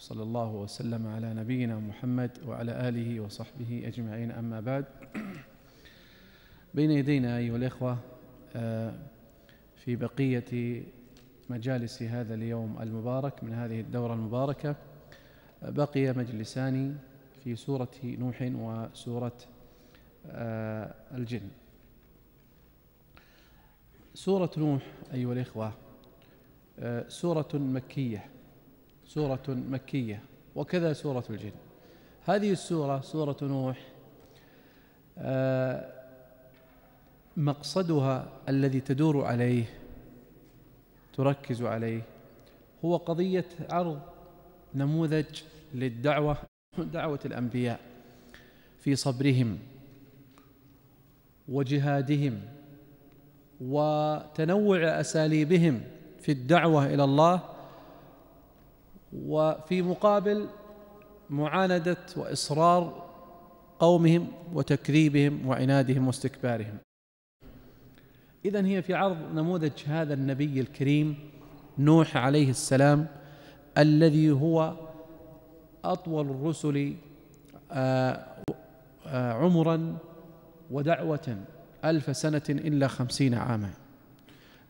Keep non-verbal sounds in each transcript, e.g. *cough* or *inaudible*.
صلى الله وسلم على نبينا محمد وعلى آله وصحبه أجمعين أما بعد بين يدينا أيها الإخوة آه، في بقية مجالس هذا اليوم المبارك من هذه الدورة المباركة بقي مجلسان في سورة نوح وسورة آه، الجن سورة نوح أيها الإخوة آه، سورة مكية سورة مكية وكذا سورة الجن هذه السورة سورة نوح آه، مقصدها الذي تدور عليه تركز عليه هو قضية عرض نموذج للدعوة دعوة الأنبياء في صبرهم وجهادهم وتنوع أساليبهم في الدعوة إلى الله وفي مقابل معاندة وإصرار قومهم وتكذيبهم وعنادهم واستكبارهم إذا هي في عرض نموذج هذا النبي الكريم نوح عليه السلام الذي هو أطول الرسل آه، آه، عمرا ودعوة ألف سنة إلا خمسين عاما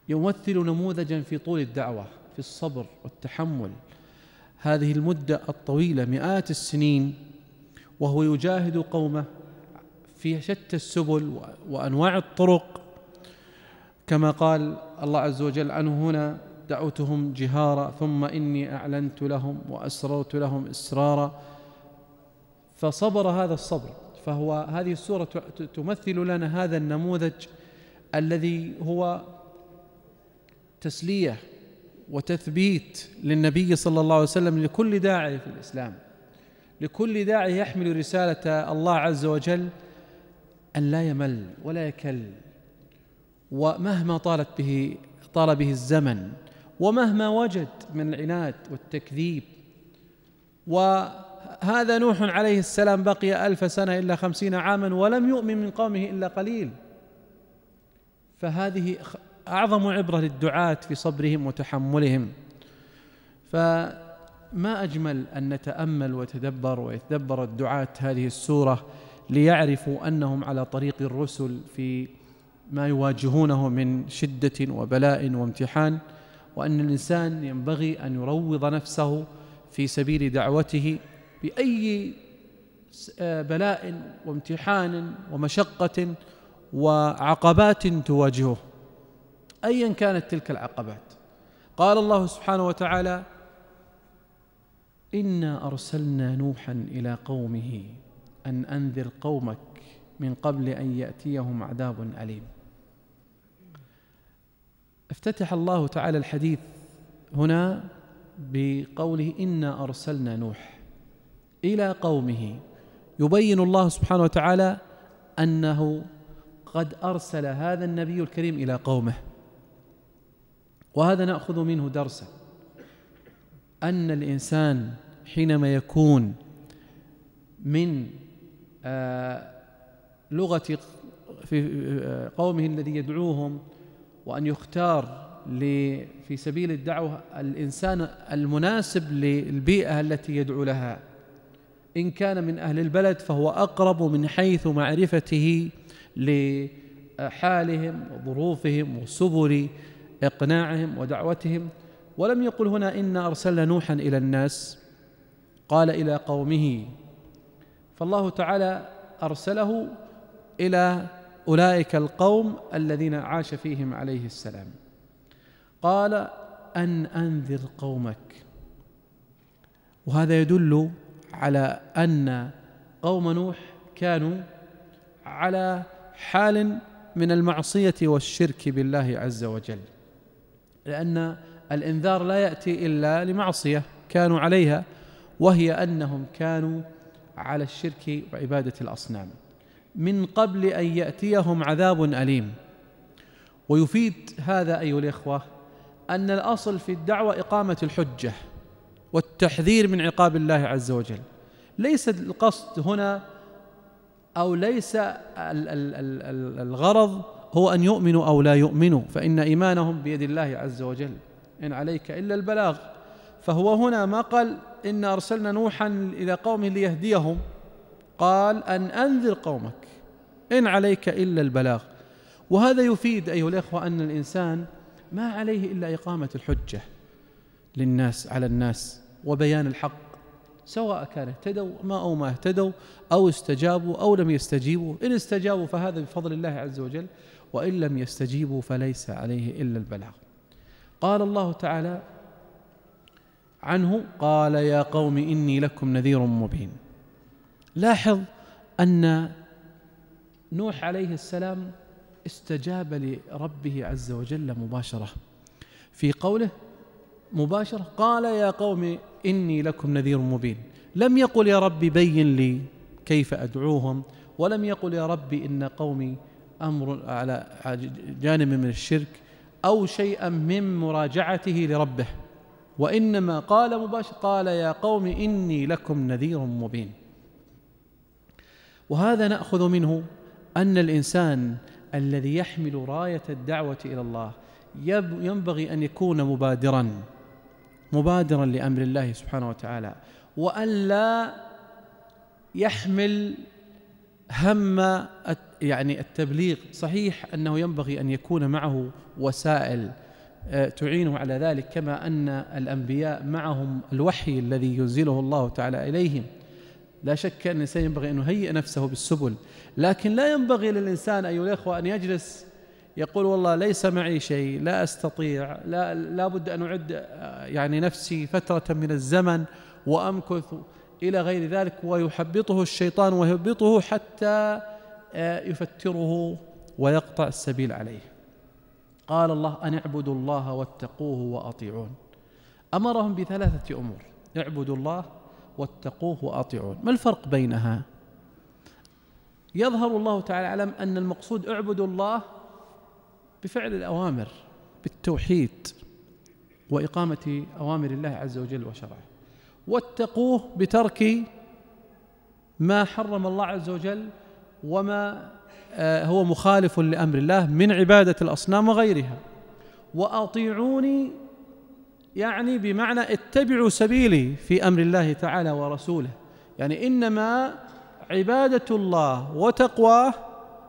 يمثل نموذجا في طول الدعوة في الصبر والتحمل هذه المدة الطويلة مئات السنين وهو يجاهد قومه في شتى السبل وأنواع الطرق كما قال الله عز وجل عنه هنا دعوتهم جهارا ثم إني أعلنت لهم وأسررت لهم إسرارا فصبر هذا الصبر فهو هذه السورة تمثل لنا هذا النموذج الذي هو تسليه وتثبيت للنبي صلى الله عليه وسلم لكل داعي في الإسلام لكل داعي يحمل رسالة الله عز وجل أن لا يمل ولا يكل ومهما طالت به طال به الزمن ومهما وجد من العناد والتكذيب وهذا نوح عليه السلام بقي ألف سنة إلا خمسين عاما ولم يؤمن من قومه إلا قليل فهذه أعظم عبرة للدعاة في صبرهم وتحملهم فما أجمل أن نتأمل وتدبر ويتدبر الدعاة هذه السورة ليعرفوا أنهم على طريق الرسل في ما يواجهونه من شدة وبلاء وامتحان وأن الإنسان ينبغي أن يروض نفسه في سبيل دعوته بأي آه، بلاء وامتحان ومشقة وعقبات تواجهه ايا كانت تلك العقبات قال الله سبحانه وتعالى انا ارسلنا نوحا الى قومه ان انذر قومك من قبل ان ياتيهم عذاب اليم افتتح الله تعالى الحديث هنا بقوله انا ارسلنا نوح الى قومه يبين الله سبحانه وتعالى انه قد ارسل هذا النبي الكريم الى قومه وهذا ناخذ منه درسا ان الانسان حينما يكون من آه، لغه في آه، قومه الذي يدعوهم وان يختار في سبيل الدعوه الانسان المناسب للبيئه التي يدعو لها ان كان من اهل البلد فهو اقرب من حيث معرفته لحالهم وظروفهم وسبل اقناعهم ودعوتهم ولم يقل هنا انا ارسلنا نوحا الى الناس قال الى قومه فالله تعالى ارسله الى اولئك القوم الذين عاش فيهم عليه السلام قال ان انذر قومك وهذا يدل على ان قوم نوح كانوا على حال من المعصيه والشرك بالله عز وجل لأن الإنذار لا يأتي إلا لمعصية كانوا عليها وهي أنهم كانوا على الشرك وعبادة الأصنام من قبل أن يأتيهم عذاب أليم ويفيد هذا أيها الإخوة أن الأصل في الدعوة إقامة الحجة والتحذير من عقاب الله عز وجل ليس القصد هنا أو ليس الغرض هو أن يؤمنوا أو لا يؤمنوا فإن إيمانهم بيد الله عز وجل إن عليك إلا البلاغ فهو هنا ما قال إن أرسلنا نوحا إلى قومه ليهديهم قال أن أنذر قومك إن عليك إلا البلاغ وهذا يفيد أيها الإخوة أن الإنسان ما عليه إلا إقامة الحجة للناس على الناس وبيان الحق سواء كان اهتدوا ما أو ما اهتدوا أو استجابوا أو لم يستجيبوا إن استجابوا فهذا بفضل الله عز وجل وإن لم يستجيبوا فليس عليه إلا البلاغ قال الله تعالى عنه قال يا قوم إني لكم نذير مبين لاحظ أن نوح عليه السلام استجاب لربه عز وجل مباشرة في قوله مباشرة قال يا قوم إني لكم نذير مبين لم يقل يا رب بين لي كيف أدعوهم ولم يقل يا رب إن قومي أمر على جانب من الشرك أو شيئا من مراجعته لربه وإنما قال مباشر قال يا قوم إني لكم نذير مبين وهذا نأخذ منه أن الإنسان الذي يحمل راية الدعوة إلى الله ينبغي أن يكون مبادرا مبادرا لأمر الله سبحانه وتعالى وأن لا يحمل هم يعني التبليغ صحيح انه ينبغي ان يكون معه وسائل آه، تعينه على ذلك كما ان الانبياء معهم الوحي الذي ينزله الله تعالى اليهم لا شك ان الانسان ينبغي ان يهيئ نفسه بالسبل لكن لا ينبغي للانسان ايها الاخوه ان يجلس يقول والله ليس معي شيء لا استطيع لا لابد ان اعد آه، يعني نفسي فتره من الزمن وامكث إلى غير ذلك ويحبطه الشيطان ويهبطه حتى آه، يفتره ويقطع السبيل عليه قال الله أن اعبدوا الله واتقوه وأطيعون أمرهم بثلاثة أمور اعبدوا الله واتقوه وأطيعون ما الفرق بينها يظهر الله تعالى علم أن المقصود اعبدوا الله بفعل الأوامر بالتوحيد وإقامة أوامر الله عز وجل وشرعه واتقوه بترك ما حرم الله عز وجل وما آه، هو مخالف لامر الله من عباده الاصنام وغيرها واطيعوني يعني بمعنى اتبعوا سبيلي في امر الله تعالى ورسوله يعني انما عباده الله وتقواه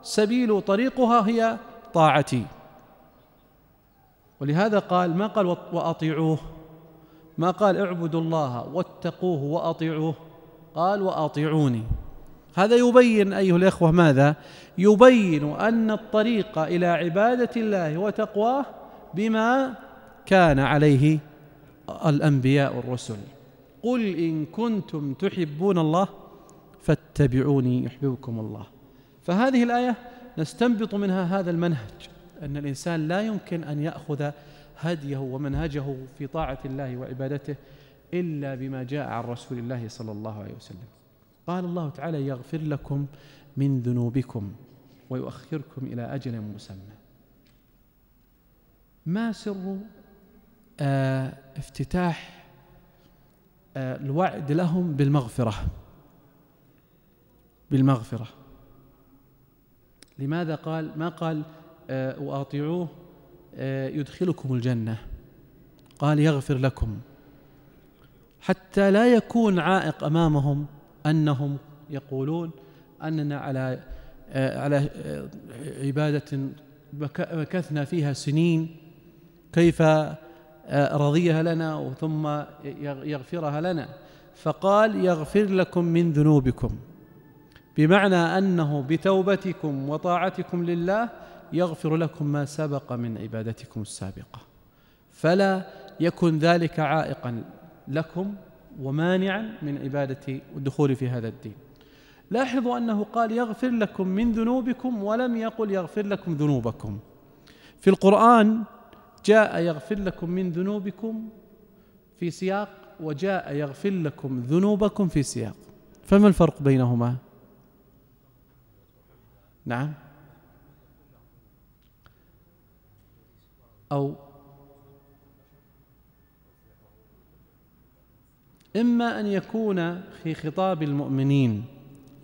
سبيل طريقها هي طاعتي ولهذا قال ما قال واطيعوه ما قال اعبدوا الله واتقوه واطيعوه قال واطيعوني هذا يبين ايها الاخوه ماذا يبين ان الطريق الى عباده الله وتقواه بما كان عليه الانبياء والرسل قل ان كنتم تحبون الله فاتبعوني يحببكم الله فهذه الايه نستنبط منها هذا المنهج ان الانسان لا يمكن ان ياخذ هديه ومنهجه في طاعة الله وعبادته إلا بما جاء عن رسول الله صلى الله عليه وسلم قال الله تعالى يغفر لكم من ذنوبكم ويؤخركم إلى أجل مسمى ما سر آه، افتتاح آه، الوعد لهم بالمغفرة بالمغفرة لماذا قال ما قال وأطيعوه آه، آه، يدخلكم الجنة قال يغفر لكم حتى لا يكون عائق أمامهم أنهم يقولون أننا على آه، على آه، عبادة مكثنا فيها سنين كيف رضيها لنا ثم يغفرها لنا فقال يغفر لكم من ذنوبكم بمعنى انه بتوبتكم وطاعتكم لله يغفر لكم ما سبق من عبادتكم السابقة فلا يكن ذلك عائقا لكم ومانعا من عبادة الدخول في هذا الدين لاحظوا أنه قال يغفر لكم من ذنوبكم ولم يقل يغفر لكم ذنوبكم في القرآن جاء يغفر لكم من ذنوبكم في سياق وجاء يغفر لكم ذنوبكم في سياق فما الفرق بينهما نعم أو إما أن يكون في خطاب المؤمنين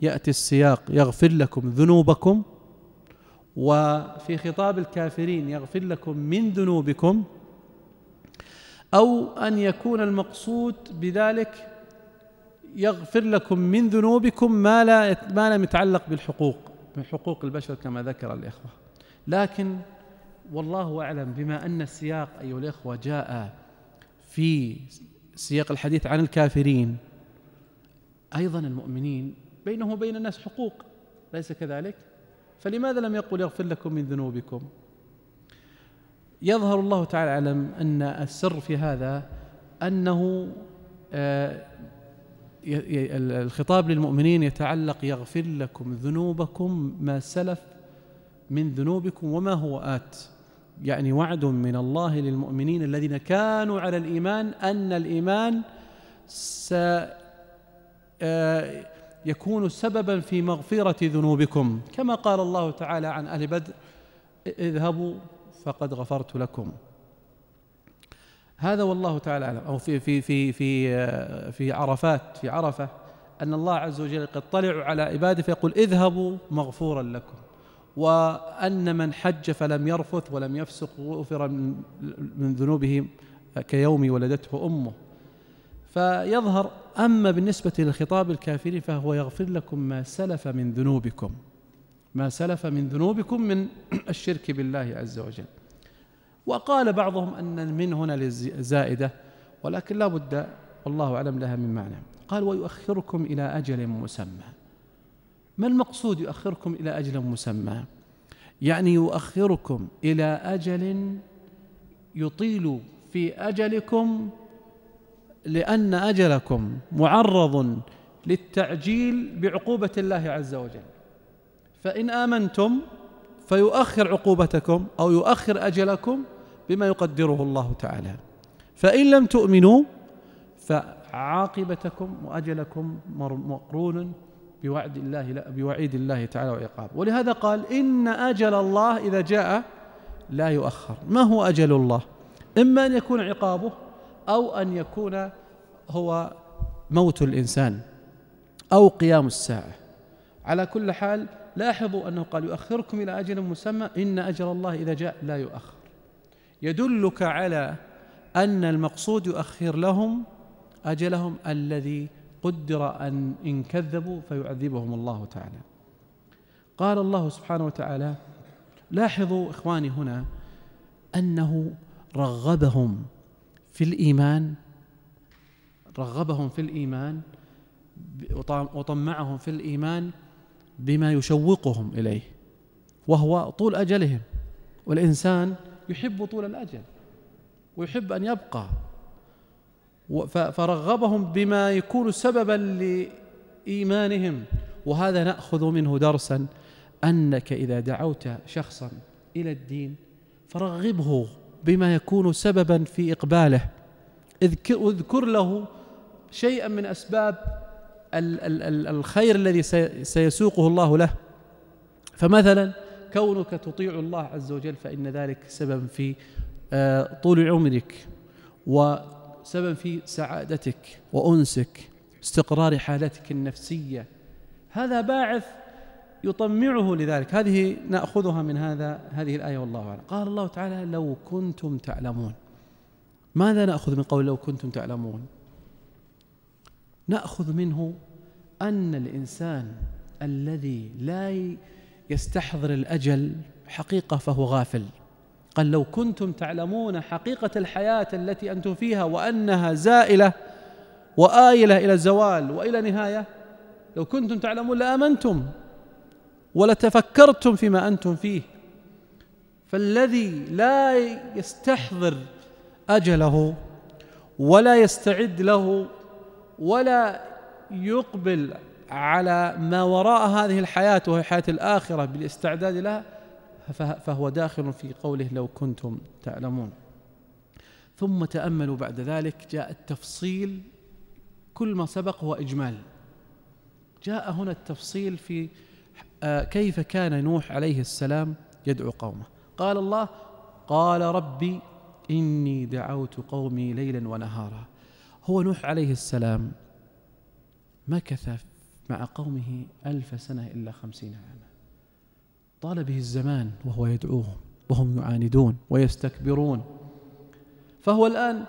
يأتي السياق يغفر لكم ذنوبكم وفي خطاب الكافرين يغفر لكم من ذنوبكم أو أن يكون المقصود بذلك يغفر لكم من ذنوبكم ما لا ما لم يتعلق بالحقوق من حقوق البشر كما ذكر الإخوة لكن والله أعلم بما أن السياق أيها الإخوة جاء في سياق الحديث عن الكافرين أيضا المؤمنين بينه وبين الناس حقوق ليس كذلك فلماذا لم يقل يغفر لكم من ذنوبكم يظهر الله تعالى أعلم أن السر في هذا أنه آه، الخطاب للمؤمنين يتعلق يغفر لكم ذنوبكم ما سلف من ذنوبكم وما هو آت يعني وعد من الله للمؤمنين الذين كانوا على الإيمان أن الإيمان سيكون سببا في مغفرة ذنوبكم كما قال الله تعالى عن أهل بدر اذهبوا فقد غفرت لكم هذا والله تعالى أعلم أو في في في في في عرفات في عرفة أن الله عز وجل قد طلعوا على عباده فيقول اذهبوا مغفورا لكم وأن من حج فلم يرفث ولم يفسق غفر من ذنوبه كيوم ولدته أمه فيظهر أما بالنسبة للخطاب الكافرين فهو يغفر لكم ما سلف من ذنوبكم ما سلف من ذنوبكم من *clears throat* الشرك بالله عز وجل وقال بعضهم أن من هنا للزائدة ولكن لا بد والله أعلم لها من معنى قال ويؤخركم إلى أجل مسمى ما المقصود يؤخركم إلى أجل مسمى يعني يؤخركم إلى أجل يطيل في أجلكم لأن أجلكم معرض للتعجيل بعقوبة الله عز وجل فإن آمنتم فيؤخر عقوبتكم أو يؤخر أجلكم بما يقدره الله تعالى فإن لم تؤمنوا فعاقبتكم وأجلكم مقرون بوعد الله لا بوعيد الله تعالى وعقابه ولهذا قال إن أجل الله إذا جاء لا يؤخر ما هو أجل الله إما أن يكون عقابه أو أن يكون هو موت الإنسان أو قيام الساعة على كل حال لاحظوا أنه قال يؤخركم إلى أجل مسمى إن أجل الله إذا جاء لا يؤخر يدلك على أن المقصود يؤخر لهم أجلهم الذي قدر أن إن كذبوا فيعذبهم الله تعالى قال الله سبحانه وتعالى لاحظوا إخواني هنا أنه رغبهم في الإيمان رغبهم في الإيمان وطمعهم في الإيمان بما يشوقهم إليه وهو طول أجلهم والإنسان يحب طول الأجل ويحب أن يبقى فرغبهم بما يكون سببا لإيمانهم وهذا نأخذ منه درسا أنك إذا دعوت شخصا إلى الدين فرغبه بما يكون سببا في إقباله اذكر له شيئا من أسباب الخير الذي سيسوقه الله له فمثلا كونك تطيع الله عز وجل فإن ذلك سبب في آه، طول عمرك و سبب في سعادتك وأنسك استقرار حالتك النفسية هذا باعث يطمعه لذلك هذه نأخذها من هذا هذه الآية والله أعلم قال الله تعالى لو كنتم تعلمون ماذا نأخذ من قول لو كنتم تعلمون نأخذ منه أن الإنسان الذي لا يستحضر الأجل حقيقة فهو غافل قال لو كنتم تعلمون حقيقة الحياة التي أنتم فيها وأنها زائلة وآيلة إلى الزوال وإلى نهاية لو كنتم تعلمون لآمنتم ولتفكرتم فيما أنتم فيه فالذي لا يستحضر أجله ولا يستعد له ولا يقبل على ما وراء هذه الحياة وهي حياة الآخرة بالاستعداد لها فهو داخل في قوله لو كنتم تعلمون ثم تأملوا بعد ذلك جاء التفصيل كل ما سبق هو إجمال جاء هنا التفصيل في آه، كيف كان نوح عليه السلام يدعو قومه قال الله قال ربي إني دعوت قومي ليلا ونهارا هو نوح عليه السلام مكث مع قومه ألف سنة إلا خمسين عاما طال به الزمان وهو يدعوهم وهم يعاندون ويستكبرون فهو الآن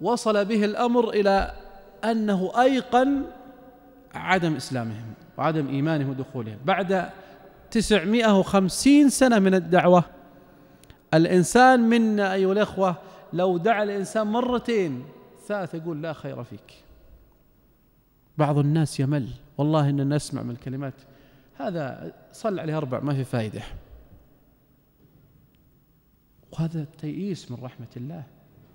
وصل به الأمر إلى أنه أيقن عدم إسلامهم وعدم إيمانهم ودخولهم بعد 950 سنة من الدعوة الإنسان منا أيها الأخوة لو دعا الإنسان مرتين ثالث يقول لا خير فيك بعض الناس يمل والله إننا نسمع من الكلمات هذا صل عليه أربع ما في فائدة وهذا تيئيس من رحمة الله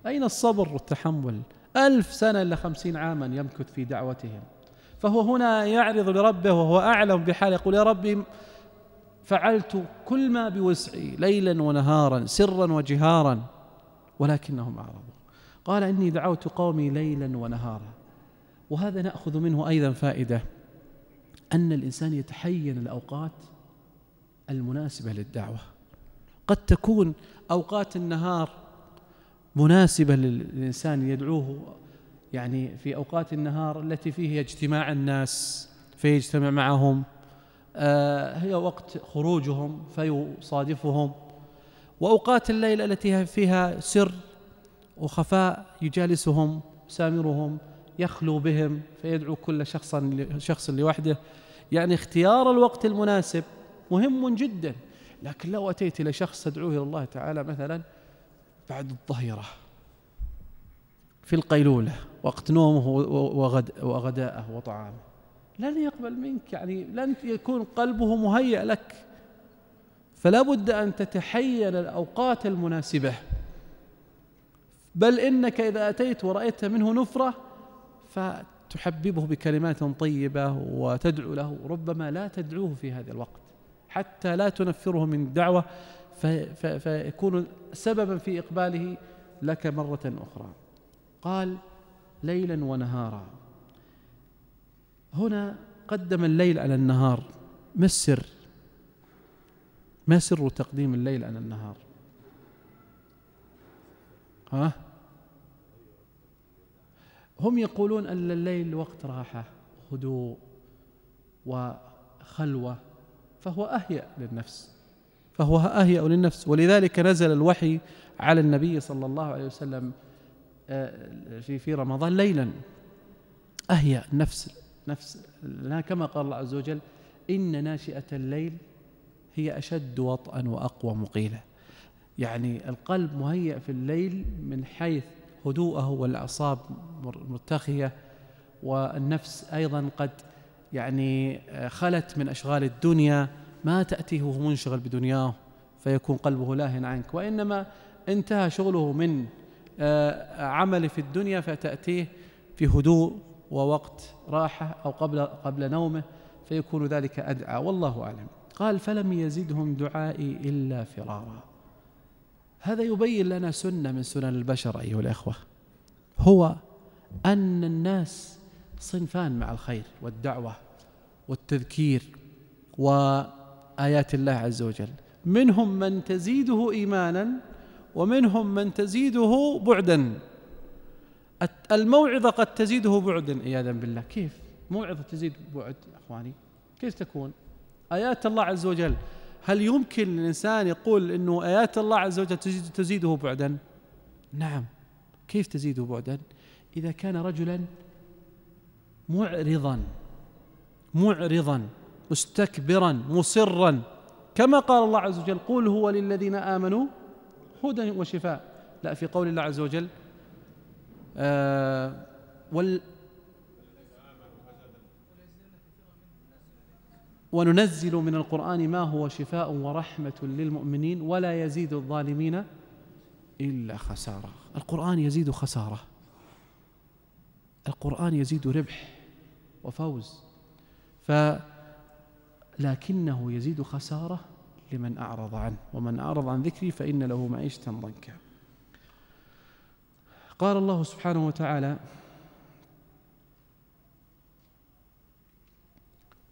أين الصبر والتحمل ألف سنة إلى خمسين عاما يمكث في دعوتهم فهو هنا يعرض لربه وهو أعلم بحاله يقول يا ربي فعلت كل ما بوسعي ليلا ونهارا سرا وجهارا ولكنهم أعرضوا قال إني دعوت قومي ليلا ونهارا وهذا نأخذ منه أيضا فائدة أن الإنسان يتحين الأوقات المناسبة للدعوة قد تكون أوقات النهار مناسبة للإنسان يدعوه يعني في أوقات النهار التي فيه اجتماع الناس فيجتمع معهم آه، هي وقت خروجهم فيصادفهم وأوقات الليل التي فيها سر وخفاء يجالسهم سامرهم يخلو بهم فيدعو كل شخصا شخص لوحده يعني اختيار الوقت المناسب مهم جدا لكن لو أتيت إلى شخص تدعوه إلى الله تعالى مثلا بعد الظهيرة في القيلولة وقت نومه وغد وغداءه وطعامه لن يقبل منك يعني لن يكون قلبه مهيأ لك فلا بد أن تتحين الأوقات المناسبة بل إنك إذا أتيت ورأيت منه نفرة فت تحببه بكلمات طيبه وتدعو له ربما لا تدعوه في هذا الوقت حتى لا تنفره من الدعوه فيكون سببا في اقباله لك مره اخرى قال ليلا ونهارا هنا قدم الليل على النهار ما السر ما سر تقديم الليل على النهار ها هم يقولون أن الليل وقت راحة هدوء وخلوة فهو أهيأ للنفس فهو أهيأ للنفس ولذلك نزل الوحي على النبي صلى الله عليه وسلم آه، في في رمضان ليلا أهيأ نفس نفس كما قال الله عز وجل إن ناشئة الليل هي أشد وطئا وأقوى مقيلة يعني القلب مهيأ في الليل من حيث هدوءه والأعصاب مرتخية والنفس أيضا قد يعني آه، خلت من أشغال الدنيا ما تأتيه وهو منشغل بدنياه فيكون قلبه لاهٍ عنك وإنما انتهى شغله من آه، عمل في الدنيا فتأتيه في هدوء ووقت راحة أو قبل قبل نومه فيكون ذلك أدعى والله أعلم قال فلم يزدهم دعائي إلا فرارا هذا يبين لنا سنة من سنن البشر أيها الأخوة هو أن الناس صنفان مع الخير والدعوة والتذكير وآيات الله عز وجل منهم من تزيده إيمانا ومنهم من تزيده بعدا الموعظة قد تزيده بعدا عياذا بالله كيف موعظة تزيد بعد يا أخواني كيف تكون آيات الله عز وجل هل يمكن للإنسان يقول أنه آيات الله عز وجل تزيده بعدا نعم كيف تزيده بعدا إذا كان رجلا معرضا معرضا مستكبرا مصرا كما قال الله عز وجل قل هو للذين آمنوا هدى وشفاء لا في قول الله عز وجل آه وال وننزل من القرآن ما هو شفاء ورحمة للمؤمنين ولا يزيد الظالمين إلا خسارة القرآن يزيد خسارة القرآن يزيد ربح وفوز ف لكنه يزيد خسارة لمن أعرض عنه ومن أعرض عن ذكري فإن له معيشة ضنكا قال الله سبحانه وتعالى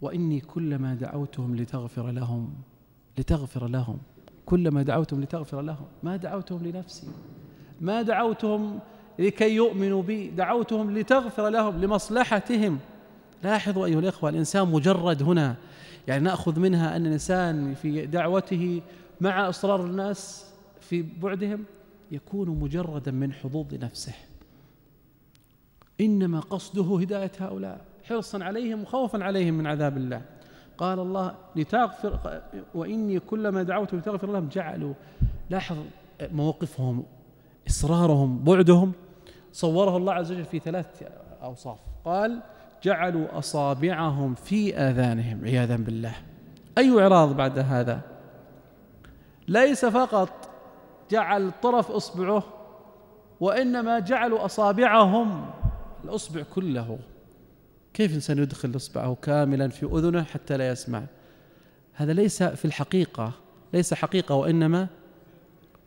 واني كلما دعوتهم لتغفر لهم لتغفر لهم كلما دعوتهم لتغفر لهم ما دعوتهم لنفسي ما دعوتهم لكي يؤمنوا بي دعوتهم لتغفر لهم لمصلحتهم لاحظوا ايها الاخوه الانسان مجرد هنا يعني ناخذ منها ان الانسان في دعوته مع اصرار الناس في بعدهم يكون مجردا من حظوظ نفسه انما قصده هدايه هؤلاء حرصا عليهم وخوفا عليهم من عذاب الله قال الله لتغفر واني كلما دعوت لتغفر لهم جعلوا لاحظ موقفهم اصرارهم بعدهم صوره الله عز وجل في ثلاث اوصاف قال جعلوا اصابعهم في اذانهم عياذا بالله اي اعراض بعد هذا ليس فقط جعل طرف اصبعه وانما جعلوا اصابعهم الاصبع كله كيف الإنسان يدخل إصبعه كاملا في أذنه حتى لا يسمع هذا ليس في الحقيقة ليس حقيقة وإنما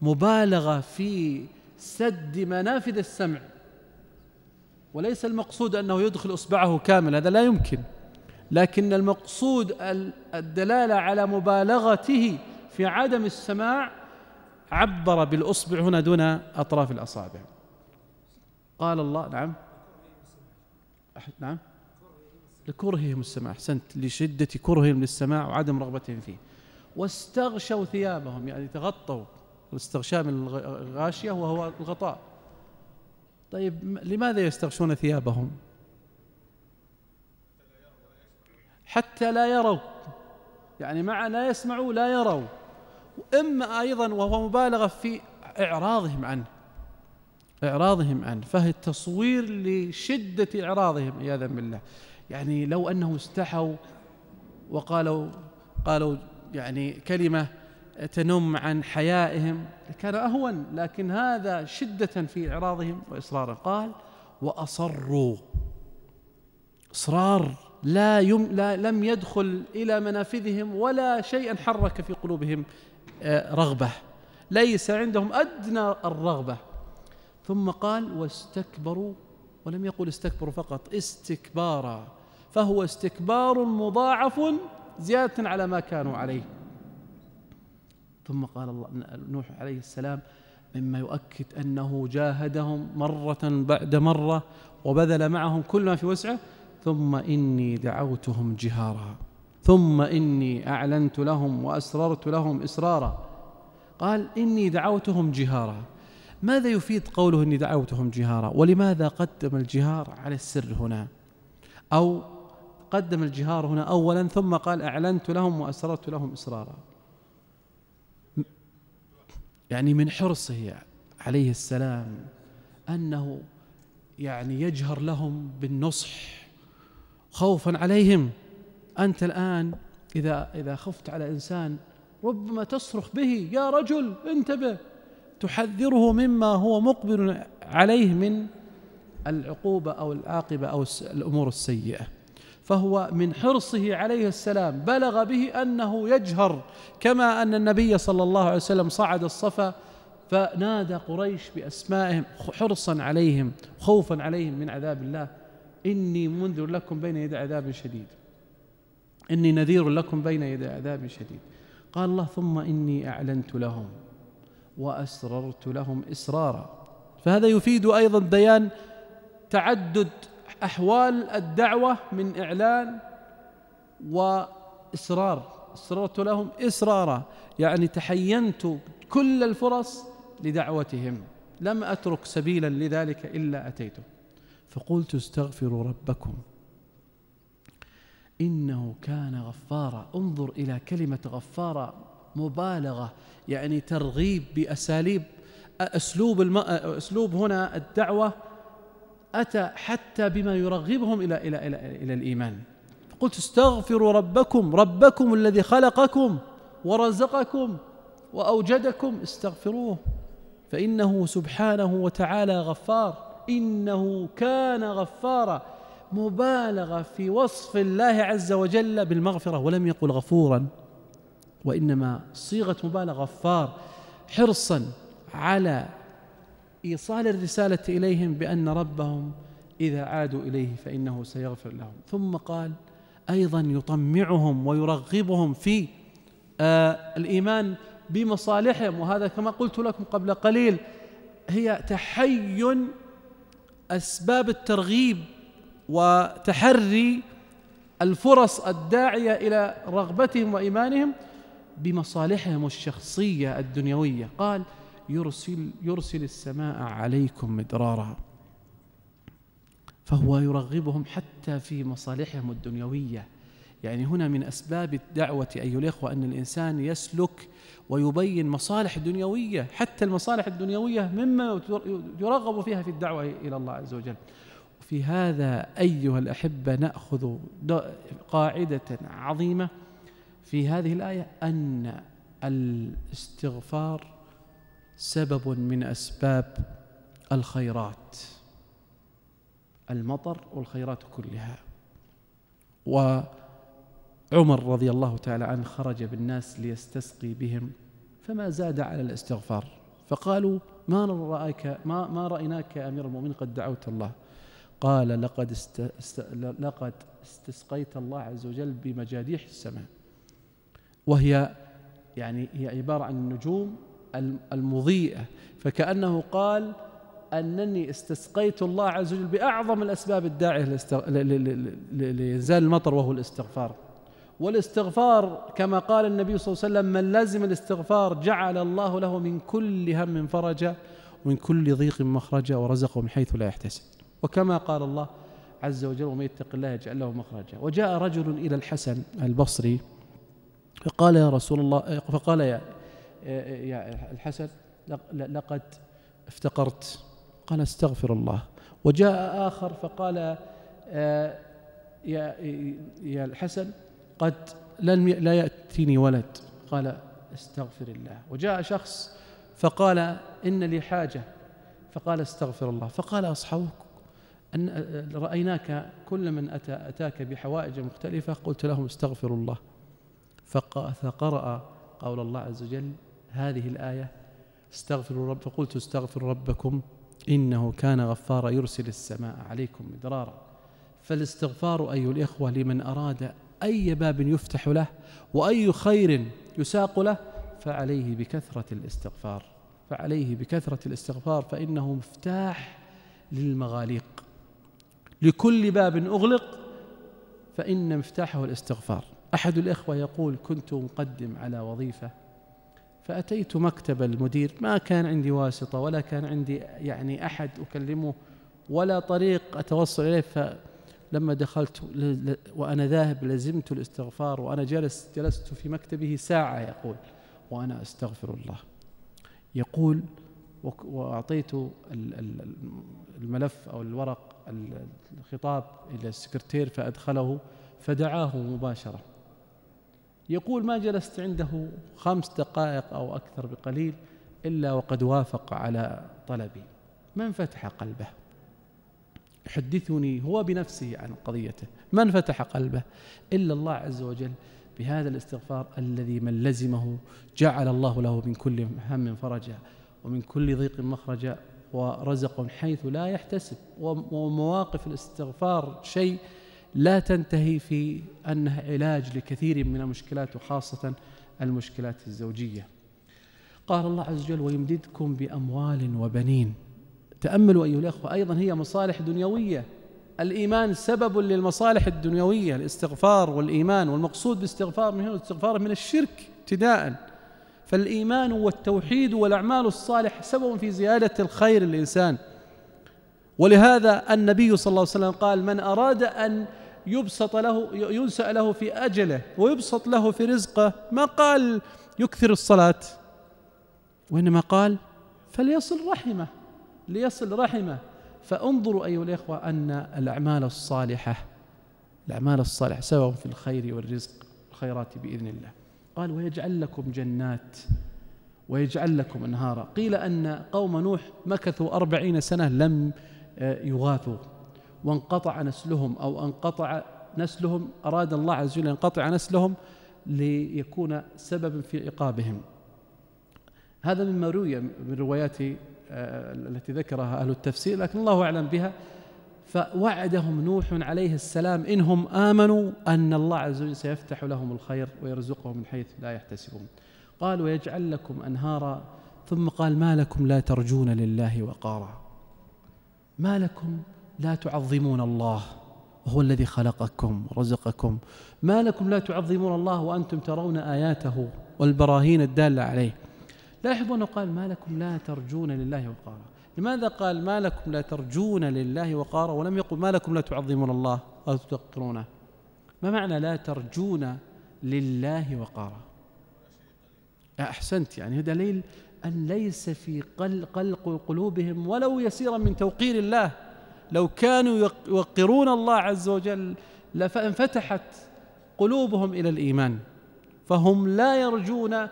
مبالغة في سد منافذ السمع وليس المقصود أنه يدخل إصبعه كامل هذا لا يمكن لكن المقصود الدلالة على مبالغته في عدم السماع عبر بالأصبع هنا دون أطراف الأصابع قال الله نعم نعم لكرههم السماع أحسنت لشدة كرههم للسماع وعدم رغبتهم فيه واستغشوا ثيابهم يعني تغطوا الاستغشاء من الغاشية وهو الغطاء طيب لماذا يستغشون ثيابهم حتى لا يروا يعني مع لا يسمعوا لا يروا اما ايضا وهو مبالغه في اعراضهم عنه اعراضهم عنه فهي التصوير لشده اعراضهم عياذا بالله يعني لو أنهم استحوا وقالوا قالوا يعني كلمة تنم عن حيائهم كان أهون لكن هذا شدة في إعراضهم وإصرارا قال وأصروا إصرار لا, يم لا لم يدخل إلى منافذهم ولا شيئا حرك في قلوبهم آه، رغبة ليس عندهم أدنى الرغبة ثم قال واستكبروا ولم يقل استكبروا فقط استكبارا فهو استكبار مضاعف زيادة على ما كانوا عليه ثم قال الله نوح عليه السلام مما يؤكد أنه جاهدهم مرة بعد مرة وبذل معهم كل ما في وسعه ثم إني دعوتهم جهارا ثم إني أعلنت لهم وأسررت لهم إسرارا قال إني دعوتهم جهارا ماذا يفيد قوله إني دعوتهم جهارا ولماذا قدم الجهار على السر هنا أو قدم الجهار هنا أولا ثم قال أعلنت لهم وأسررت لهم إسرارا يعني من حرصه عليه السلام أنه يعني يجهر لهم بالنصح خوفا عليهم أنت الآن إذا إذا خفت على إنسان ربما تصرخ به يا رجل انتبه تحذره مما هو مقبل عليه من العقوبة أو العاقبة أو الأمور السيئة فهو من حرصه عليه السلام بلغ به أنه يجهر كما أن النبي صلى الله عليه وسلم صعد الصفا فنادى قريش بأسمائهم حرصا عليهم خوفا عليهم من عذاب الله إني منذر لكم بين يدي عذاب شديد إني نذير لكم بين يدي عذاب شديد قال الله ثم إني أعلنت لهم وأسررت لهم إسرارا فهذا يفيد أيضا بيان تعدد أحوال الدعوة من إعلان وإصرار إصررت لهم إصرارا يعني تحينت كل الفرص لدعوتهم لم أترك سبيلا لذلك إلا أتيته فقلت استغفروا ربكم إنه كان غفارا انظر إلى كلمة غفارا مبالغة يعني ترغيب بأساليب أسلوب, أسلوب هنا الدعوة أتى حتى بما يرغبهم إلى إلى إلى, إلى الإيمان قلت استغفروا ربكم ربكم الذي خلقكم ورزقكم وأوجدكم استغفروه فإنه سبحانه وتعالى غفار إنه كان غفارا مبالغة في وصف الله عز وجل بالمغفرة ولم يقل غفورا وإنما صيغة مبالغة غفار حرصا على إيصال الرسالة إليهم بأن ربهم إذا عادوا إليه فإنه سيغفر لهم ثم قال أيضا يطمعهم ويرغبهم في آه، الإيمان بمصالحهم وهذا كما قلت لكم قبل قليل هي تحين أسباب الترغيب وتحري الفرص الداعية إلى رغبتهم وإيمانهم بمصالحهم الشخصية الدنيوية قال يرسل يرسل السماء عليكم مدرارا فهو يرغبهم حتى في مصالحهم الدنيويه يعني هنا من اسباب الدعوه ايها الاخوه ان الانسان يسلك ويبين مصالح دنيويه حتى المصالح الدنيويه مما يرغب فيها في الدعوه الى الله عز وجل في هذا ايها الاحبه ناخذ قاعده عظيمه في هذه الايه ان الاستغفار سبب من أسباب الخيرات المطر والخيرات كلها وعمر رضي الله تعالى عنه خرج بالناس ليستسقي بهم فما زاد على الاستغفار فقالوا ما رأيك ما ما رأيناك يا أمير المؤمنين قد دعوت الله قال لقد است است لقد استسقيت الله عز وجل بمجاديح السماء وهي يعني هي عبارة عن النجوم المضيئة فكأنه قال أنني استسقيت الله عز وجل بأعظم الأسباب الداعية لإنزال المطر وهو الاستغفار والاستغفار كما قال النبي صلى الله عليه وسلم من لزم الاستغفار جعل الله له من كل هم فرجا ومن كل ضيق مخرجا ورزقه من حيث لا يحتسب وكما قال الله عز وجل ومن يتق الله يجعل له مخرجا وجاء رجل إلى الحسن البصري فقال يا رسول الله فقال يا إيه، إيه، يا الحسن لقد افتقرت قال استغفر الله وجاء آخر فقال آه، يا يا الحسن قد لن لا يأتيني ولد قال استغفر الله وجاء شخص فقال إن لي حاجة فقال استغفر الله فقال أصحابك أن آه، رأيناك كل من أتى أتاك بحوائج مختلفة قلت لهم استغفر الله فقرأ قول الله عز وجل هذه الآية استغفروا رب فقلت استغفروا ربكم إنه كان غفارا يرسل السماء عليكم مدرارا فالاستغفار أيها الإخوة لمن أراد أي باب يفتح له وأي خير يساق له فعليه بكثرة الاستغفار فعليه بكثرة الاستغفار فإنه مفتاح للمغاليق لكل باب أغلق فإن مفتاحه الاستغفار أحد الإخوة يقول كنت مقدم على وظيفة فأتيت مكتب المدير ما كان عندي واسطة ولا كان عندي يعني أحد أكلمه ولا طريق أتوصل إليه فلما دخلت وأنا ذاهب لزمت الاستغفار وأنا جلس جلست في مكتبه ساعة يقول وأنا أستغفر الله يقول وأعطيت الملف أو الورق الخطاب إلى السكرتير فأدخله فدعاه مباشرة يقول ما جلست عنده خمس دقائق أو أكثر بقليل إلا وقد وافق على طلبي من فتح قلبه حدثني هو بنفسه عن قضيته من فتح قلبه إلا الله عز وجل بهذا الاستغفار الذي من لزمه جعل الله له من كل هم فرجا ومن كل ضيق مخرجا ورزق حيث لا يحتسب ومواقف الاستغفار شيء لا تنتهي في أنها علاج لكثير من المشكلات وخاصة المشكلات الزوجية قال الله عز وجل ويمددكم بأموال وبنين تأملوا أيها الأخوة أيضا هي مصالح دنيوية الإيمان سبب للمصالح الدنيوية الاستغفار والإيمان والمقصود باستغفار من استغفار من الشرك ابتداء فالإيمان والتوحيد والأعمال الصالحة سبب في زيادة الخير للإنسان ولهذا النبي صلى الله عليه وسلم قال من أراد أن يبسط له ينسأ له في أجله ويبسط له في رزقه ما قال يكثر الصلاة وإنما قال فليصل رحمه ليصل رحمه فانظروا أيها الإخوة أن الأعمال الصالحة الأعمال الصالحة سواء في الخير والرزق الخيرات بإذن الله قال ويجعل لكم جنات ويجعل لكم أنهارا قيل أن قوم نوح مكثوا أربعين سنة لم يغاثوا وانقطع نسلهم أو انقطع نسلهم أراد الله عز وجل ينقطع نسلهم ليكون سببا في عقابهم هذا مما روي من روايات آه، التي ذكرها أهل التفسير لكن الله أعلم بها فوعدهم نوح عليه السلام إنهم آمنوا أن الله عز وجل سيفتح لهم الخير ويرزقهم من حيث لا يحتسبون قال ويجعل لكم أنهارا ثم قال ما لكم لا ترجون لله وقارا ما لكم لا تعظمون الله وهو الذي خلقكم ورزقكم ما لكم لا تعظمون الله وأنتم ترون آياته والبراهين الدالة عليه لاحظوا أنه قال ما لكم لا ترجون لله وقارا لماذا قال ما لكم لا ترجون لله وقارا ولم يقل ما لكم لا تعظمون الله أو تقتلونه ما معنى لا ترجون لله وقارا أحسنت يعني دليل أن ليس في قلق قلوبهم ولو يسيرا من توقير الله لو كانوا يوقرون الله عز وجل لفانفتحت قلوبهم إلى الإيمان فهم لا يرجون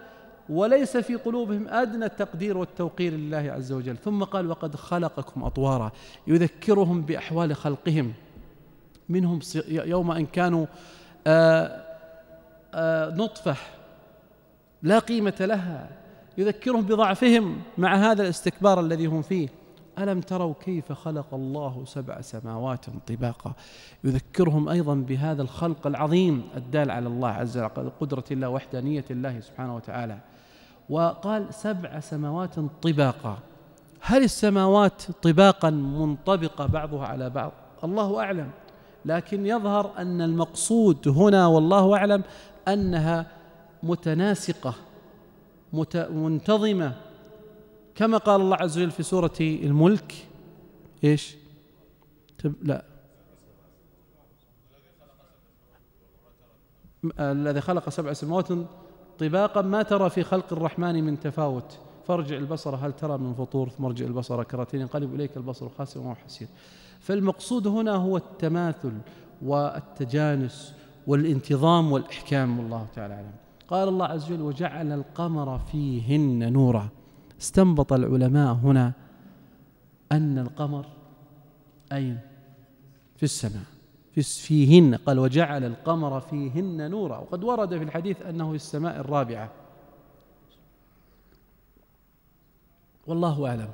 وليس في قلوبهم أدنى التقدير والتوقير لله عز وجل ثم قال وقد خلقكم أطوارا يذكرهم بأحوال خلقهم منهم يوم أن كانوا آآ آه، آآ آه، نطفة لا قيمة لها يذكرهم بضعفهم مع هذا الاستكبار الذي هم فيه ألم تروا كيف خلق الله سبع سماوات طباقا يذكرهم أيضا بهذا الخلق العظيم الدال على الله عز وجل قدرة الله وحدانية الله سبحانه وتعالى وقال سبع سماوات طباقا هل السماوات طباقا منطبقة بعضها على بعض الله أعلم لكن يظهر أن المقصود هنا والله أعلم أنها متناسقة منتظمة كما قال الله عز وجل في سورة الملك ايش؟ لا الذي خلق سبع سماوات طباقا ما ترى في خلق الرحمن من تفاوت فارجع البصر هل ترى من فطور ثم ارجع البصر كرتين ينقلب اليك البصر خاسر وهو حسير فالمقصود هنا هو التماثل والتجانس والانتظام والاحكام والله تعالى اعلم قال الله عز وجل وجعل القمر فيهن نورا استنبط العلماء هنا أن القمر أين في السماء فيهن قال وجعل القمر فيهن نورا وقد ورد في الحديث أنه في السماء الرابعة والله أعلم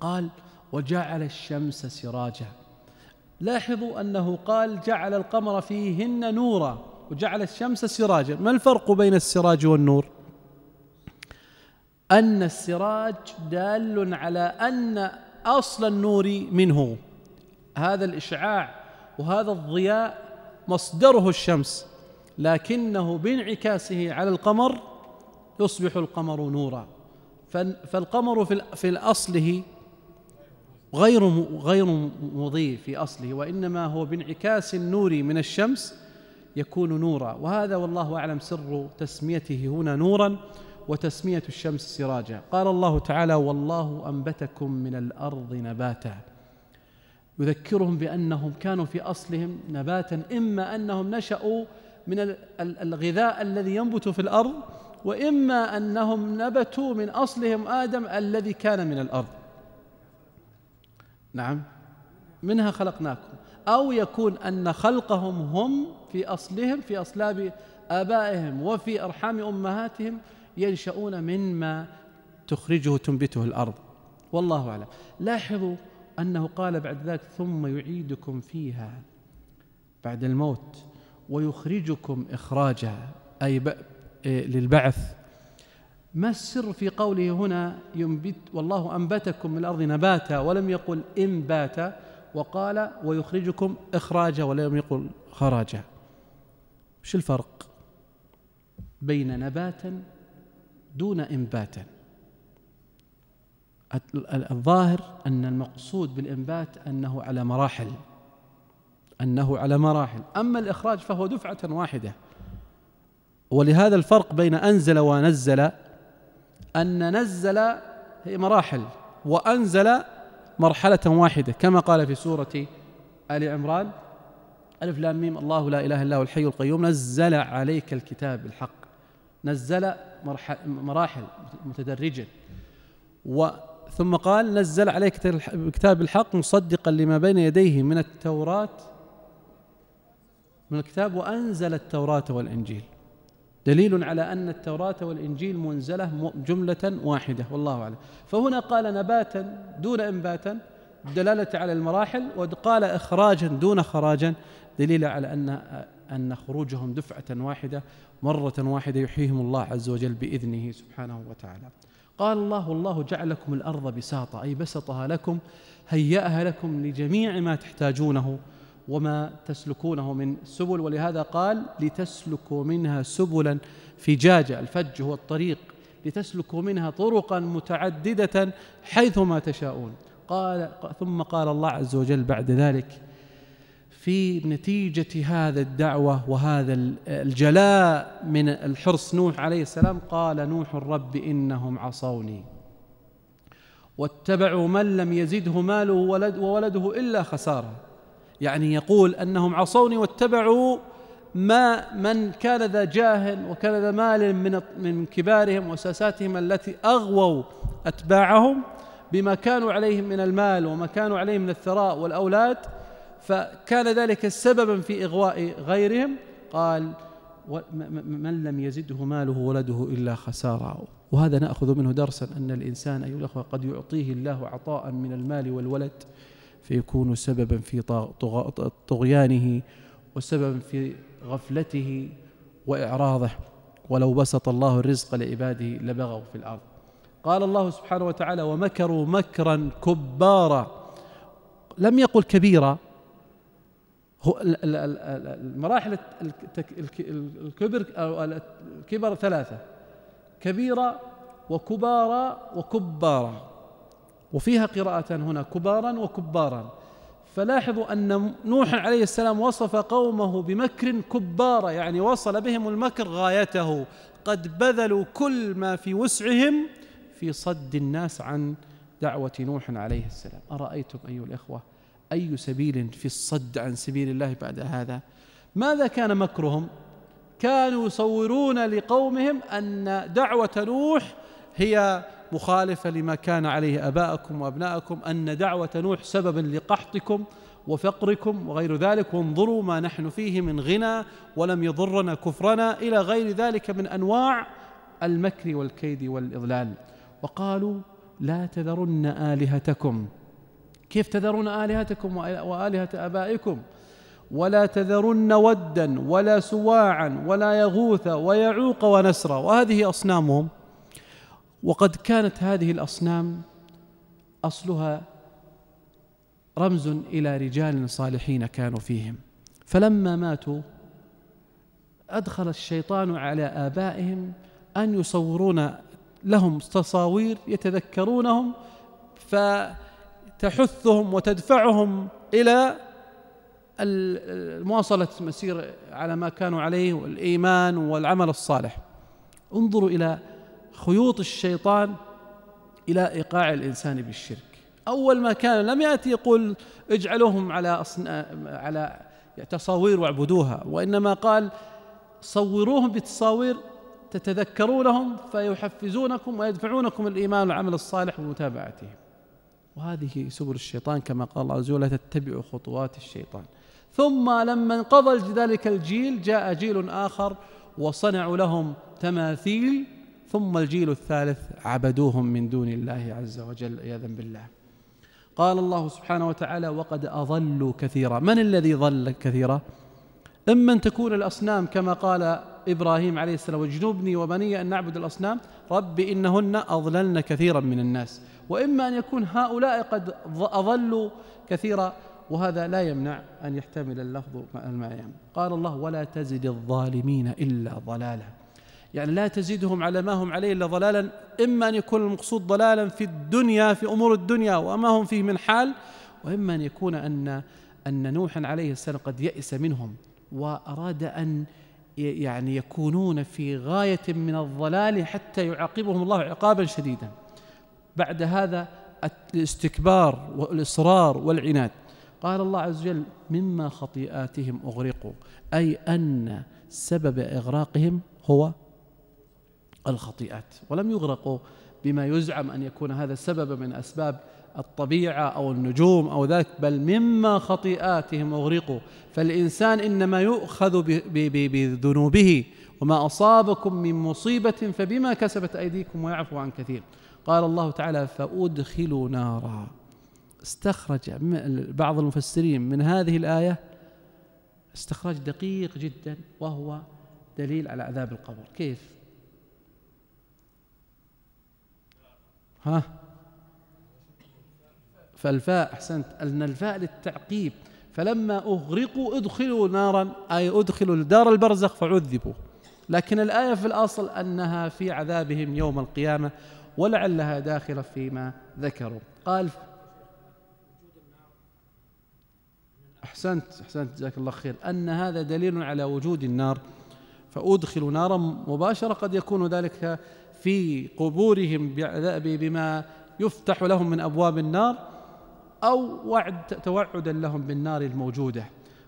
قال وجعل الشمس سراجا لاحظوا أنه قال جعل القمر فيهن نورا وجعل الشمس سراجا ما الفرق بين السراج والنور أن السراج دال على أن أصل النور منه هذا الإشعاع وهذا الضياء مصدره الشمس لكنه بانعكاسه على القمر يصبح القمر نورا فالقمر في أصله غير غير مضيء في أصله وإنما هو بانعكاس النور من الشمس يكون نورا وهذا والله أعلم سر تسميته هنا نورا وتسمية الشمس سراجا قال الله تعالى والله أنبتكم من الأرض نباتا يذكرهم بأنهم كانوا في أصلهم نباتا إما أنهم نشأوا من الغذاء الذي ينبت في الأرض وإما أنهم نبتوا من أصلهم آدم الذي كان من الأرض نعم منها خلقناكم أو يكون أن خلقهم هم في أصلهم في أصلاب آبائهم وفي أرحام أمهاتهم ينشؤون مما تخرجه تنبته الأرض والله أعلم لاحظوا أنه قال بعد ذلك ثم يعيدكم فيها بعد الموت ويخرجكم إخراجا أي إيه، للبعث ما السر في قوله هنا ينبت والله أنبتكم من الأرض نباتا ولم يقل إنباتا وقال ويخرجكم إخراجا ولم يقل خراجا شو الفرق بين نباتا دون انباتا الظاهر ان المقصود بالانبات انه على مراحل انه على مراحل اما الاخراج فهو دفعه واحده ولهذا الفرق بين انزل ونزل ان نزل هي مراحل وانزل مرحله واحده كما قال في سوره ال عمران ألف لام ميم الله لا إله إلا هو الحي القيوم نزل عليك الكتاب بالحق نزل مراحل متدرجة و ثم قال نزل عليك كتاب الحق مصدقا لما بين يديه من التوراة من الكتاب وأنزل التوراة والإنجيل دليل على أن التوراة والإنجيل منزلة جملة واحدة والله أعلم فهنا قال نباتا دون إنباتا دلالة على المراحل وقال إخراجا دون خراجا دليل على أن أن خروجهم دفعة واحدة مرة واحدة يحييهم الله عز وجل بإذنه سبحانه وتعالى قال الله الله جعلكم الأرض بساطة أي بسطها لكم هيأها لكم لجميع ما تحتاجونه وما تسلكونه من سبل ولهذا قال لتسلكوا منها سبلا فجاجا الفج هو الطريق لتسلكوا منها طرقا متعددة حيثما تشاءون قال ثم قال الله عز وجل بعد ذلك في نتيجة هذا الدعوة وهذا الجلاء من الحرص نوح عليه السلام قال نوح رب إنهم عصوني واتبعوا من لم يزده ماله وولده إلا خسارة يعني يقول أنهم عصوني واتبعوا ما من كان ذا جاه وكان ذا مال من من كبارهم وساساتهم التي أغووا أتباعهم بما كانوا عليهم من المال وما كانوا عليه من الثراء والأولاد فكان ذلك سببا في إغواء غيرهم قال من لم يزده ماله ولده إلا خسارا وهذا نأخذ منه درسا أن الإنسان أيها الأخوة قد يعطيه الله عطاء من المال والولد فيكون سببا في طغيانه وسببا في غفلته وإعراضه ولو بسط الله الرزق لعباده لبغوا في الأرض قال الله سبحانه وتعالى ومكروا مكرا كبارا لم يقل كبيرا هو المراحل الكبر او الكبر ثلاثه كبيره وكبارا وكبارا وفيها قراءتان هنا كبارا وكبارا فلاحظوا ان نوح عليه السلام وصف قومه بمكر كبارا يعني وصل بهم المكر غايته قد بذلوا كل ما في وسعهم في صد الناس عن دعوه نوح عليه السلام ارايتم ايها الاخوه أي سبيل في الصد عن سبيل الله بعد هذا ماذا كان مكرهم كانوا يصورون لقومهم أن دعوة نوح هي مخالفة لما كان عليه أباءكم وأبناءكم أن دعوة نوح سببا لقحطكم وفقركم وغير ذلك وانظروا ما نحن فيه من غنى ولم يضرنا كفرنا إلى غير ذلك من أنواع المكر والكيد والإضلال وقالوا لا تذرن آلهتكم كيف تذرون آلهتكم وآلهة آبائكم ولا تذرن ودا ولا سواعا ولا يغوث ويعوق ونسرا وهذه أصنامهم وقد كانت هذه الأصنام أصلها رمز إلى رجال صالحين كانوا فيهم فلما ماتوا أدخل الشيطان على آبائهم أن يصورون لهم تصاوير يتذكرونهم ف تحثهم وتدفعهم الى مواصله مسير على ما كانوا عليه والايمان والعمل الصالح انظروا الى خيوط الشيطان الى ايقاع الانسان بالشرك اول ما كان لم ياتي يقول اجعلوهم على أصنع على تصاوير واعبدوها وانما قال صوروهم بتصاوير تتذكرونهم فيحفزونكم ويدفعونكم الايمان والعمل الصالح ومتابعتهم وهذه سبل الشيطان كما قال الله عز وجل لا تتبعوا خطوات الشيطان ثم لما انقضى ذلك الجيل جاء جيل آخر وصنعوا لهم تماثيل ثم الجيل الثالث عبدوهم من دون الله عز وجل عياذا بالله قال الله سبحانه وتعالى وقد أضلوا كثيرا من الذي ضل كثيرا إما أن تكون الأصنام كما قال إبراهيم عليه السلام واجنبني وبني أن نعبد الأصنام رب إنهن أضللن كثيرا من الناس وإما أن يكون هؤلاء قد أضلوا كثيرا وهذا لا يمنع أن يحتمل اللفظ المعين قال الله ولا تزد الظالمين إلا ضلالا يعني لا تزيدهم على ما هم عليه إلا ضلالا إما أن يكون المقصود ضلالا في الدنيا في أمور الدنيا وما هم فيه من حال وإما أن يكون أن أن نوحا عليه السلام قد يئس منهم وأراد أن يعني يكونون في غاية من الضلال حتى يعاقبهم الله عقابا شديدا بعد هذا الاستكبار والإصرار والعناد قال الله عز وجل مما خطيئاتهم أغرقوا أي أن سبب إغراقهم هو الخطيئات ولم يغرقوا بما يزعم أن يكون هذا سبب من أسباب الطبيعة أو النجوم أو ذاك بل مما خطيئاتهم أغرقوا فالإنسان إنما يؤخذ بذنوبه وما أصابكم من مصيبة فبما كسبت أيديكم ويعفو عن كثير قال الله تعالى فأدخلوا نارا استخرج بعض المفسرين من هذه الآية استخراج دقيق جدا وهو دليل على عذاب القبر كيف ها فالفاء أحسنت أن الفاء للتعقيب فلما أغرقوا أدخلوا نارا أي أدخلوا دار البرزخ فعذبوا لكن الآية في الأصل أنها في عذابهم يوم القيامة ولعلها داخلة فيما ذكروا قال أحسنت أحسنت جزاك الله خير أن هذا دليل على وجود النار فأدخلوا نارا مباشرة قد يكون ذلك في قبورهم بما يفتح لهم من أبواب النار أو وعد توعدا لهم بالنار الموجودة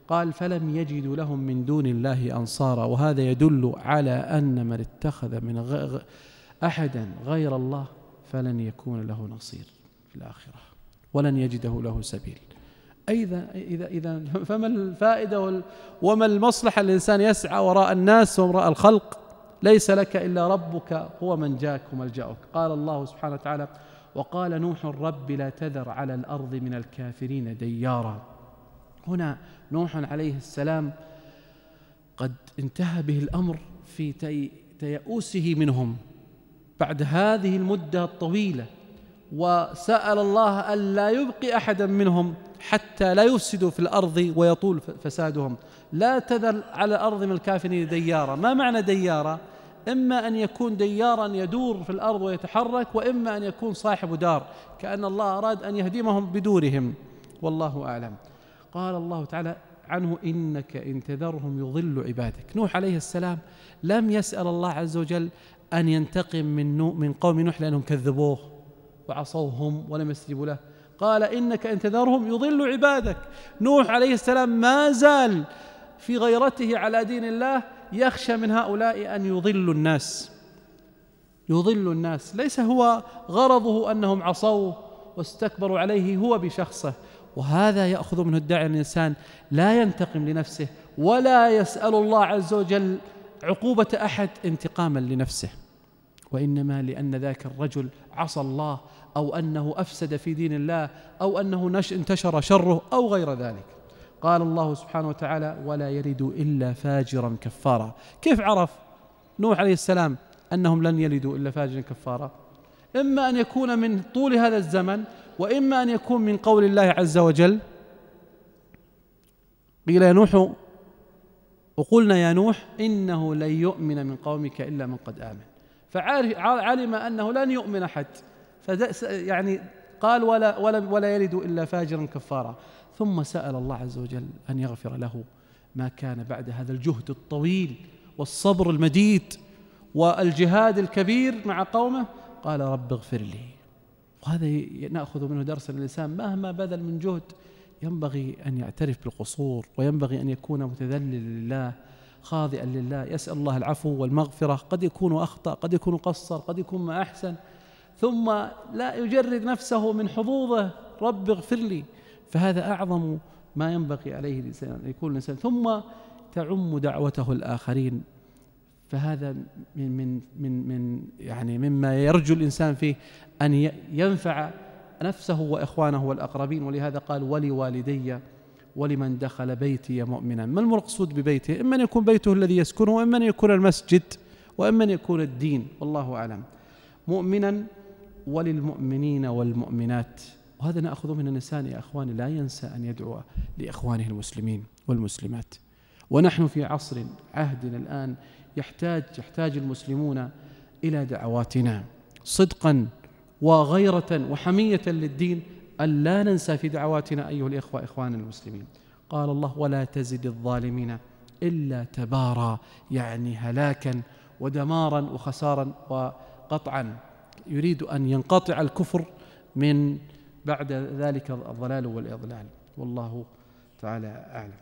قال فلم يجدوا لهم من دون الله أنصارا وهذا يدل على أن من اتخذ من غير احدا غير الله فلن يكون له نصير في الاخره ولن يجده له سبيل اذا اذا اذا *laughs* فما الفائده وما المصلحه الانسان يسعى وراء الناس وراء الخلق ليس لك الا ربك هو من جاك وملجاك قال الله سبحانه وتعالى وقال نوح رب لا تذر على الارض من الكافرين ديارا هنا نوح عليه السلام قد انتهى به الامر في تيئوسه منهم بعد هذه المدة الطويلة وسأل الله ألا يبقي أحدا منهم حتى لا يفسدوا في الأرض ويطول فسادهم لا تذر على الأرض من الكافرين ديارا ما معنى ديارا؟ إما أن يكون ديارا يدور في الأرض ويتحرك وإما أن يكون صاحب دار كأن الله أراد أن يهدمهم بدورهم والله أعلم قال الله تعالى عنه إنك إن تذرهم يضل عبادك نوح عليه السلام لم يسأل الله عز وجل أن ينتقم من نو من قوم نوح لأنهم كذبوه وعصوهم ولم يستجيبوا له قال إنك إن تذرهم يضل عبادك نوح عليه السلام ما زال في غيرته على دين الله يخشى من هؤلاء أن يضلوا الناس يضل الناس ليس هو غرضه أنهم عصوه واستكبروا عليه هو بشخصه وهذا يأخذ منه الداعي أن الإنسان لا ينتقم لنفسه ولا يسأل الله عز وجل عقوبة أحد انتقاما لنفسه وإنما لأن ذاك الرجل عصى الله أو أنه أفسد في دين الله أو أنه انتشر شره أو غير ذلك قال الله سبحانه وتعالى ولا يلد إلا فاجرا كفارا كيف عرف نوح عليه السلام أنهم لن يلدوا إلا فاجرا كفارا إما أن يكون من طول هذا الزمن وإما أن يكون من قول الله عز وجل قيل يا نوح وقلنا يا نوح إنه لن يؤمن من قومك إلا من قد آمن فعلم انه لن يؤمن احد يعني قال ولا ولا ولا يلد الا فاجرا كفارا ثم سال الله عز وجل ان يغفر له ما كان بعد هذا الجهد الطويل والصبر المديد والجهاد الكبير مع قومه قال رب اغفر لي وهذا ناخذ منه درس الانسان مهما بذل من جهد ينبغي ان يعترف بالقصور وينبغي ان يكون متذللا لله خاضعا لله يسأل الله العفو والمغفرة قد يكون أخطأ قد يكون قصر قد يكون ما أحسن ثم لا يجرد نفسه من حظوظه رب اغفر لي فهذا أعظم ما ينبغي عليه الإنسان أن يكون الإنسان ثم تعم دعوته الآخرين فهذا من من من من يعني مما يرجو الإنسان فيه أن ينفع نفسه وإخوانه والأقربين ولهذا قال ولوالدي ولمن دخل بيتي مؤمنا ما المقصود ببيته إما أن يكون بيته الذي يسكنه وإما أن يكون المسجد وإما أن يكون الدين والله أعلم مؤمنا وللمؤمنين والمؤمنات وهذا نأخذه من الإنسان يا أخواني لا ينسى أن يدعو لإخوانه المسلمين والمسلمات ونحن في عصر عهدنا الآن يحتاج يحتاج المسلمون إلى دعواتنا صدقا وغيرة وحمية للدين أن لا ننسى في دعواتنا أيها الإخوة إخوان المسلمين قال الله ولا تزد الظالمين إلا تبارا يعني هلاكا ودمارا وخسارا وقطعا يريد أن ينقطع الكفر من بعد ذلك الضلال والإضلال والله تعالى أعلم